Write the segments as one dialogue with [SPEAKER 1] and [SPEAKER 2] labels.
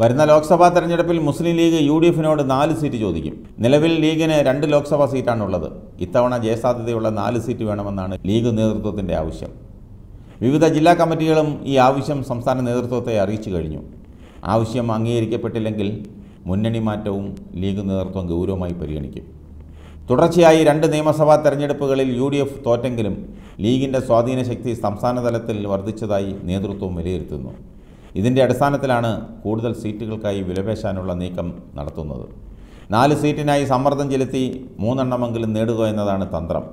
[SPEAKER 1] വരുന്ന ലോക്സഭാ തെരഞ്ഞെടുപ്പിൽ Muslim League U D എഫിനോട് നാല് സീറ്റ് ചോദിക്കും നിലവിൽ ലീഗിന് രണ്ട് ലോക്സഭാ സീറ്റാണുള്ളത് ഇത്തവണ ജയസാധ്യതയുള്ള നാല് സീറ്റ് വേണമെന്നാണ് ലീഗ് നേതൃത്വത്തിൻ്റെ ആവശ്യം വിവിധ ജില്ലാ കമ്മിറ്റികളും ഈ ആവശ്യം സംസ്ഥാന നേതൃത്വത്തെ അറിയിച്ചു കഴിഞ്ഞു ആവശ്യം അംഗീകരിക്കപ്പെട്ടില്ലെങ്കിൽ മുന്നണി മാറ്റവും ലീഗ് നേതൃത്വം ഗൗരവമായി പരിഗണിക്കും തുടർച്ചയായി രണ്ട് നിയമസഭാ തെരഞ്ഞെടുപ്പുകളിൽ യു ഡി എഫ് തോറ്റെങ്കിലും ലീഗിൻ്റെ സ്വാധീനശക്തി സംസ്ഥാന തലത്തിൽ വർദ്ധിച്ചതായി നേതൃത്വം വിലയിരുത്തുന്നു ഇതിൻ്റെ അടിസ്ഥാനത്തിലാണ് കൂടുതൽ സീറ്റുകൾക്കായി വിലപേശാനുള്ള നീക്കം നടത്തുന്നത് നാല് സീറ്റിനായി സമ്മർദ്ദം ചെലുത്തി മൂന്നെണ്ണമെങ്കിലും നേടുക എന്നതാണ് തന്ത്രം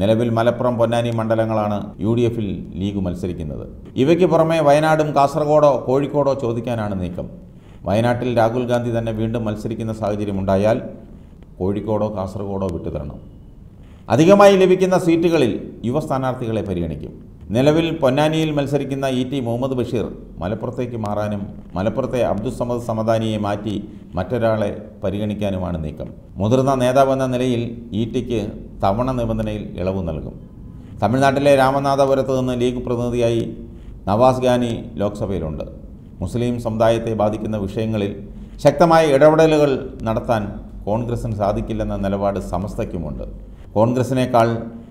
[SPEAKER 1] നിലവിൽ മലപ്പുറം പൊന്നാനി മണ്ഡലങ്ങളാണ് യു ഡി എഫിൽ ലീഗ് മത്സരിക്കുന്നത് ഇവയ്ക്ക് പുറമെ വയനാടും കാസർഗോഡോ കോഴിക്കോടോ ചോദിക്കാനാണ് നീക്കം വയനാട്ടിൽ രാഹുൽ ഗാന്ധി തന്നെ വീണ്ടും മത്സരിക്കുന്ന സാഹചര്യമുണ്ടായാൽ കോഴിക്കോടോ കാസർഗോഡോ വിട്ടുതരണം അധികമായി ലഭിക്കുന്ന സീറ്റുകളിൽ യുവ സ്ഥാനാർത്ഥികളെ പരിഗണിക്കും നിലവിൽ പൊന്നാനിയിൽ മത്സരിക്കുന്ന ഇ ടി മുഹമ്മദ് ബഷീർ മലപ്പുറത്തേക്ക് മാറാനും മലപ്പുറത്തെ അബ്ദുസമദ് സമദാനിയെ മാറ്റി മറ്റൊരാളെ പരിഗണിക്കാനുമാണ് നീക്കം മുതിർന്ന നേതാവെന്ന നിലയിൽ ഇ ടിക്ക് തവണ നിബന്ധനയിൽ ഇളവ് നൽകും തമിഴ്നാട്ടിലെ രാമനാഥപുരത്ത് നിന്ന് ലീഗ് പ്രതിനിധിയായി നവാസ് ഗാനി ലോക്സഭയിലുണ്ട് മുസ്ലിം സമുദായത്തെ ബാധിക്കുന്ന വിഷയങ്ങളിൽ ശക്തമായ ഇടപെടലുകൾ നടത്താൻ കോൺഗ്രസിന് സാധിക്കില്ലെന്ന നിലപാട് സമസ്തയ്ക്കുമുണ്ട് കോൺഗ്രസിനേക്കാൾ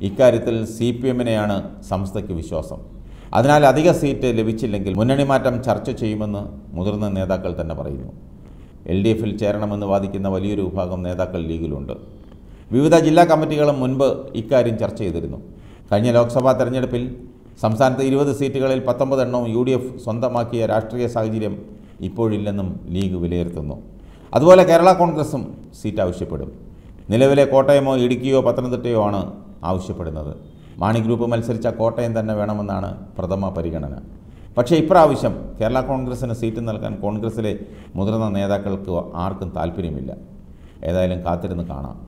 [SPEAKER 1] ഇക്കാര്യത്തിൽ സി പി എമ്മിനെയാണ് സംസ്ഥയ്ക്ക് വിശ്വാസം അതിനാൽ അധിക സീറ്റ് ലഭിച്ചില്ലെങ്കിൽ മുന്നണി മാറ്റം ചർച്ച ചെയ്യുമെന്ന് മുതിർന്ന നേതാക്കൾ തന്നെ പറയുന്നു എൽ ഡി എഫിൽ ചേരണമെന്ന് വാദിക്കുന്ന വലിയൊരു വിഭാഗം നേതാക്കൾ ലീഗിലുണ്ട് വിവിധ ജില്ലാ കമ്മിറ്റികളും മുൻപ് ഇക്കാര്യം ചർച്ച ചെയ്തിരുന്നു കഴിഞ്ഞ ലോക്സഭാ തെരഞ്ഞെടുപ്പിൽ സംസ്ഥാനത്ത് ഇരുപത് സീറ്റുകളിൽ പത്തൊമ്പതെണ്ണവും യു ഡി എഫ് സ്വന്തമാക്കിയ രാഷ്ട്രീയ സാഹചര്യം ഇപ്പോഴില്ലെന്നും ലീഗ് വിലയിരുത്തുന്നു അതുപോലെ കേരള കോൺഗ്രസും സീറ്റ് ആവശ്യപ്പെടും നിലവിലെ കോട്ടയമോ ഇടുക്കിയോ പത്തനംതിട്ടയോ ആണ് ആവശ്യപ്പെടുന്നത് മാണി ഗ്രൂപ്പ് മത്സരിച്ച കോട്ടയം തന്നെ വേണമെന്നാണ് പ്രഥമ പരിഗണന പക്ഷേ ഇപ്രാവശ്യം കേരള കോൺഗ്രസ്സിന് സീറ്റ് നൽകാൻ കോൺഗ്രസ്സിലെ മുതിർന്ന നേതാക്കൾക്ക് ആർക്കും താല്പര്യമില്ല ഏതായാലും കാത്തിരുന്ന് കാണാം